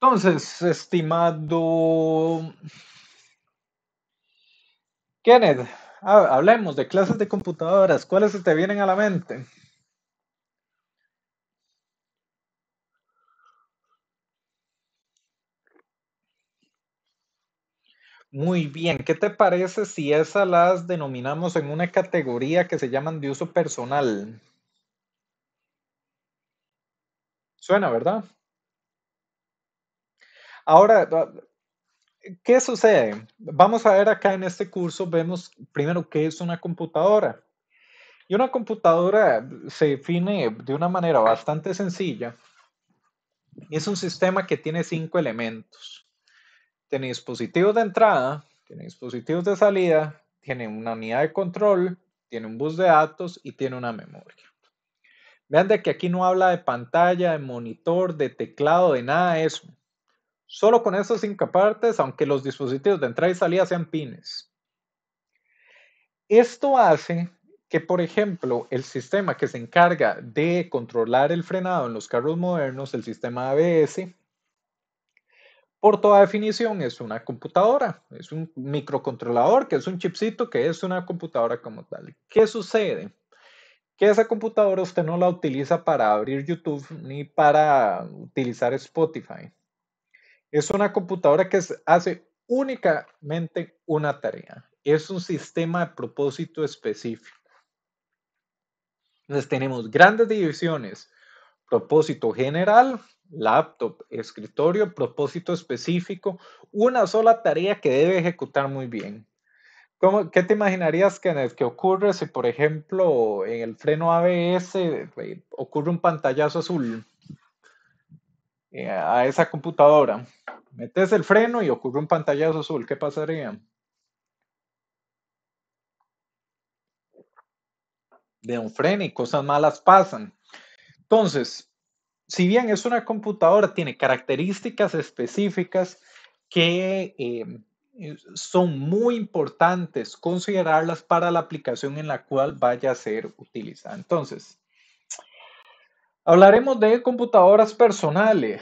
Entonces, estimado Kenneth, hablemos de clases de computadoras. ¿Cuáles te vienen a la mente? Muy bien, ¿qué te parece si esas las denominamos en una categoría que se llaman de uso personal? Suena, ¿verdad? Ahora, ¿qué sucede? Vamos a ver acá en este curso, vemos primero qué es una computadora. Y una computadora se define de una manera bastante sencilla. Es un sistema que tiene cinco elementos. Tiene dispositivos de entrada, tiene dispositivos de salida, tiene una unidad de control, tiene un bus de datos y tiene una memoria. Vean de que aquí no habla de pantalla, de monitor, de teclado, de nada de eso. Solo con esas cinco partes, aunque los dispositivos de entrada y salida sean pines. Esto hace que, por ejemplo, el sistema que se encarga de controlar el frenado en los carros modernos, el sistema ABS, por toda definición es una computadora, es un microcontrolador, que es un chipcito, que es una computadora como tal. ¿Qué sucede? Que esa computadora usted no la utiliza para abrir YouTube ni para utilizar Spotify. Es una computadora que hace únicamente una tarea. Es un sistema de propósito específico. Entonces tenemos grandes divisiones. Propósito general, laptop, escritorio, propósito específico, una sola tarea que debe ejecutar muy bien. ¿Cómo, ¿Qué te imaginarías que ocurre si, por ejemplo, en el freno ABS eh, ocurre un pantallazo azul? Eh, a esa computadora, metes el freno y ocurre un pantallazo azul, ¿qué pasaría? De un freno y cosas malas pasan. Entonces, si bien es una computadora, tiene características específicas que em, son muy importantes considerarlas para la aplicación en la cual vaya a ser utilizada. Entonces, Hablaremos de computadoras personales,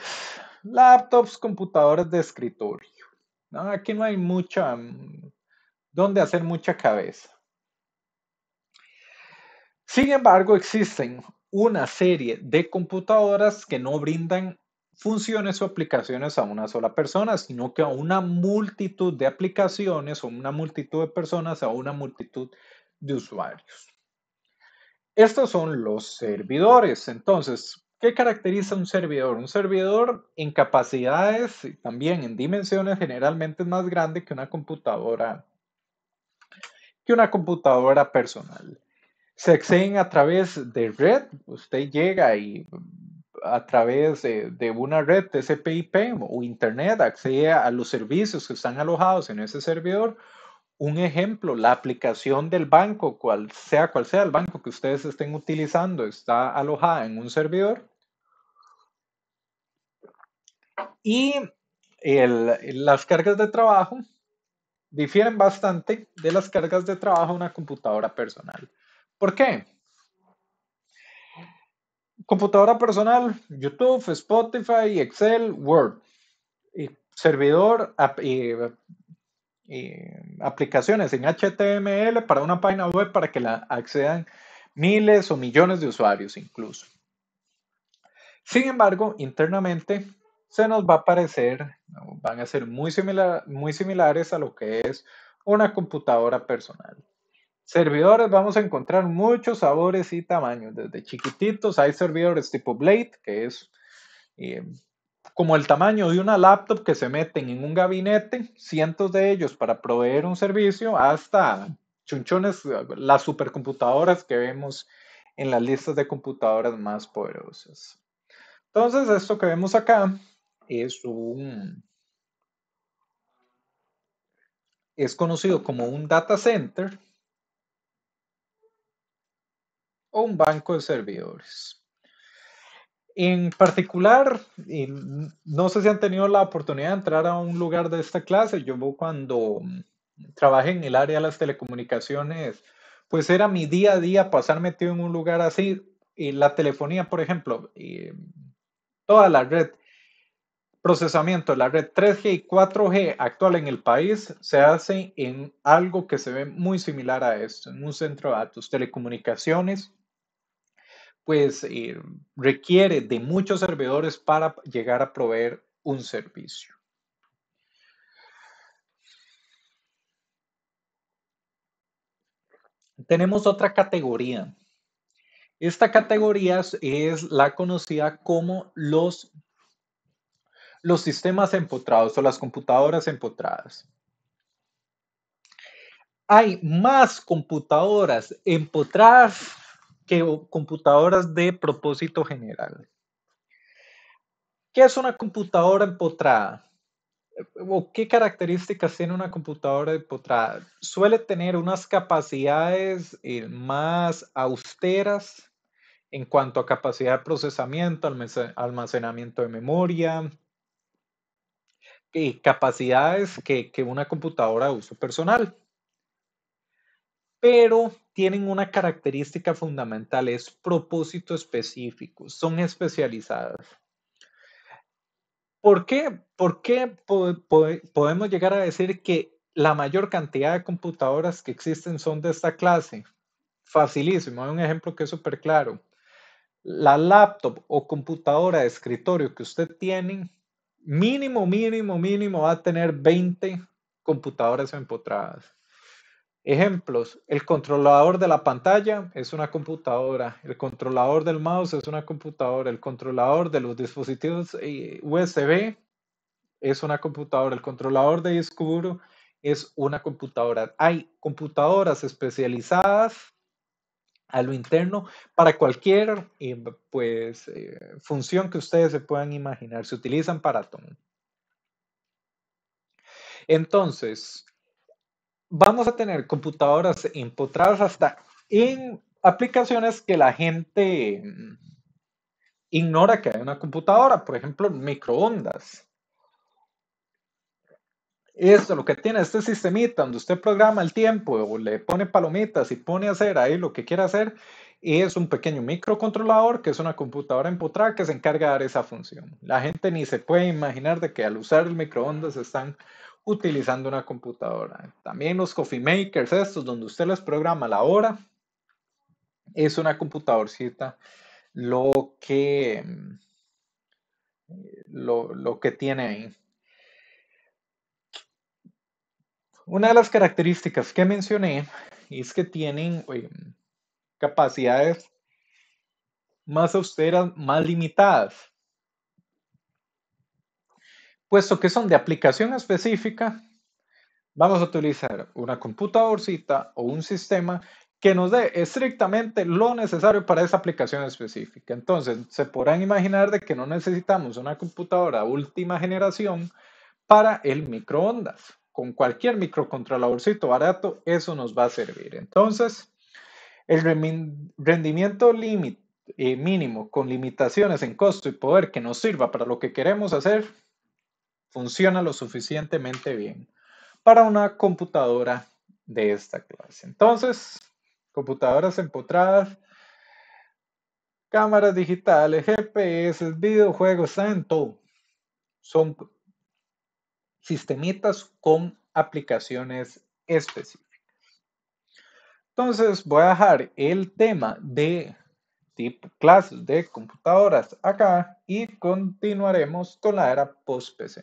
laptops, computadoras de escritorio. aquí no hay mucha, mm, donde hacer mucha cabeza. Sin embargo, existen una serie de computadoras que no brindan funciones o aplicaciones a una sola persona, sino que a una multitud de aplicaciones o una multitud de personas, a una multitud de usuarios. Estos son los servidores. Entonces, ¿qué caracteriza un servidor? Un servidor en capacidades y también en dimensiones generalmente es más grande que una computadora que una computadora personal. Se acceden a través de red. Usted llega y mm, a través de, una red TCP/IP o internet accede a los servicios que están alojados en ese servidor un ejemplo, la aplicación del banco, cual sea cual sea el banco que ustedes estén utilizando, está alojada en un servidor. Y las cargas de trabajo difieren bastante de las cargas de trabajo de una computadora personal. ¿Por qué? Computadora personal, YouTube, Spotify, Excel, Word. Y servidor, eh, aplicaciones en HTML para una página web para que la accedan miles o millones de usuarios incluso. Sin embargo, internamente se nos va a parecer, van a ser muy, similar, muy similares a lo que es una computadora personal. Servidores vamos a encontrar muchos sabores y tamaños, desde chiquititos, hay servidores tipo Blade, que es eh, como el tamaño de una laptop que se meten en un gabinete, cientos de ellos para proveer un servicio, hasta chunchones, eh, las supercomputadoras que vemos en las listas de computadoras más poderosas. Entonces, esto que vemos acá es un... Es conocido como un data center o un banco de servidores. En particular, no sé si han tenido la oportunidad de entrar a un lugar de esta clase. Yo cuando trabajé en el área de las telecomunicaciones, pues era mi día a día pasar metido en un lugar así. Y la telefonía, por ejemplo, y toda la red, procesamiento de la red 3G y 4G actual en el país se hace en algo que se ve muy similar a esto, en un centro de datos, telecomunicaciones pues eh, requiere de muchos servidores para llegar a proveer un servicio. Tenemos otra categoría. Esta categoría es la conocida como los, los sistemas empotrados o las computadoras empotradas hay más computadoras empotradas que computadoras de propósito general. ¿Qué es una computadora empotrada? ¿O qué características tiene una computadora empotrada? Suele tener unas capacidades eh, más austeras en cuanto a capacidad de procesamiento, almacenamiento de memoria, y capacidades que una computadora de uso personal. Pero tienen una característica fundamental, es propósito específico, son especializadas. ¿Por qué, por qué podemos llegar a decir que la mayor cantidad de computadoras que existen son de esta clase? Facilísimo, hay un ejemplo que es súper claro. La laptop o computadora de escritorio que usted tiene, mínimo, mínimo, mínimo va a tener 20 computadoras empotradas. Ejemplos, el controlador de la pantalla es una computadora, el controlador del mouse es una computadora, el controlador de los dispositivos eh, USB es una computadora, el controlador de disco es una computadora. Hay computadoras especializadas a lo interno para cualquier eh, pues, eh, función que ustedes se puedan imaginar. Se utilizan para todo. Entonces, vamos a tener computadoras empotradas hasta en aplicaciones que la gente mm, ignora que hay una computadora, por ejemplo, microondas. Esto lo que tiene este sistemita donde usted programa el tiempo o le pone palomitas y pone a hacer ahí lo que quiere hacer, es un pequeño microcontrolador que es una computadora empotrada que se encarga de dar esa función. La gente ni se puede imaginar de que al usar el microondas están utilizando una computadora. También los coffee makers, estos donde usted les programa la hora, es una computadorcita lo que, mm, lo, que tiene ahí. Una de las características que mencioné es que tienen capacidades más austeras, más limitadas. Puesto que son de aplicación específica, vamos a utilizar una computadorcita o un sistema que nos dé estrictamente lo necesario para esa aplicación específica. Entonces, se podrán imaginar de que no necesitamos una computadora última generación para el microondas. Con cualquier microcontroladorcito barato, eso nos va a servir. Entonces, el rendimiento eh, mínimo con limitaciones en costo y poder que nos sirva para lo que queremos hacer funciona lo suficientemente bien para una computadora de esta clase. Entonces, computadoras empotradas, cámaras digitales, GPS, videojuegos, santo todo. Son sistemitas con aplicaciones específicas. Entonces, voy a dejar el tema de clases de computadoras acá y continuaremos con la era post-PC.